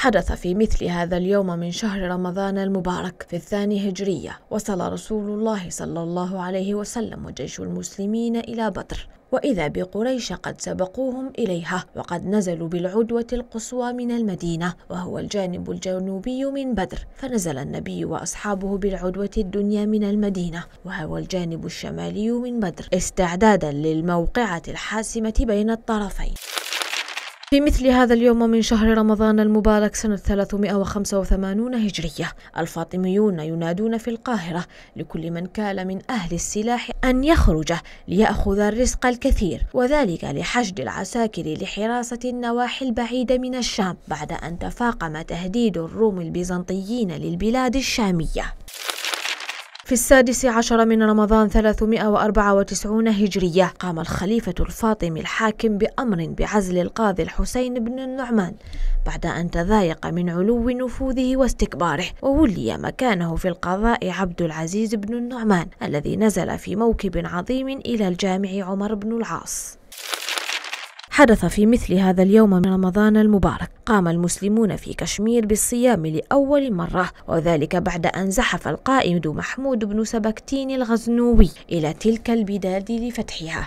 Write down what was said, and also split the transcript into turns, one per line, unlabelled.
حدث في مثل هذا اليوم من شهر رمضان المبارك في الثاني هجرية وصل رسول الله صلى الله عليه وسلم وجيش المسلمين إلى بدر وإذا بقريش قد سبقوهم إليها وقد نزلوا بالعدوة القصوى من المدينة وهو الجانب الجنوبي من بدر فنزل النبي وأصحابه بالعدوة الدنيا من المدينة وهو الجانب الشمالي من بدر استعدادا للموقعة الحاسمة بين الطرفين في مثل هذا اليوم من شهر رمضان المبارك سنة 385 هجرية الفاطميون ينادون في القاهرة لكل من كان من أهل السلاح أن يخرج ليأخذ الرزق الكثير وذلك لحشد العساكر لحراسة النواحي البعيدة من الشام بعد أن تفاقم تهديد الروم البيزنطيين للبلاد الشامية في السادس عشر من رمضان 394 هجرية قام الخليفة الفاطمي الحاكم بأمر بعزل القاضي الحسين بن النعمان بعد أن تضايق من علو نفوذه واستكباره وولي مكانه في القضاء عبد العزيز بن النعمان الذي نزل في موكب عظيم إلى الجامع عمر بن العاص حدث في مثل هذا اليوم من رمضان المبارك قام المسلمون في كشمير بالصيام لأول مرة وذلك بعد أن زحف القائد محمود بن سبكتين الغزنوي إلى تلك البلاد لفتحها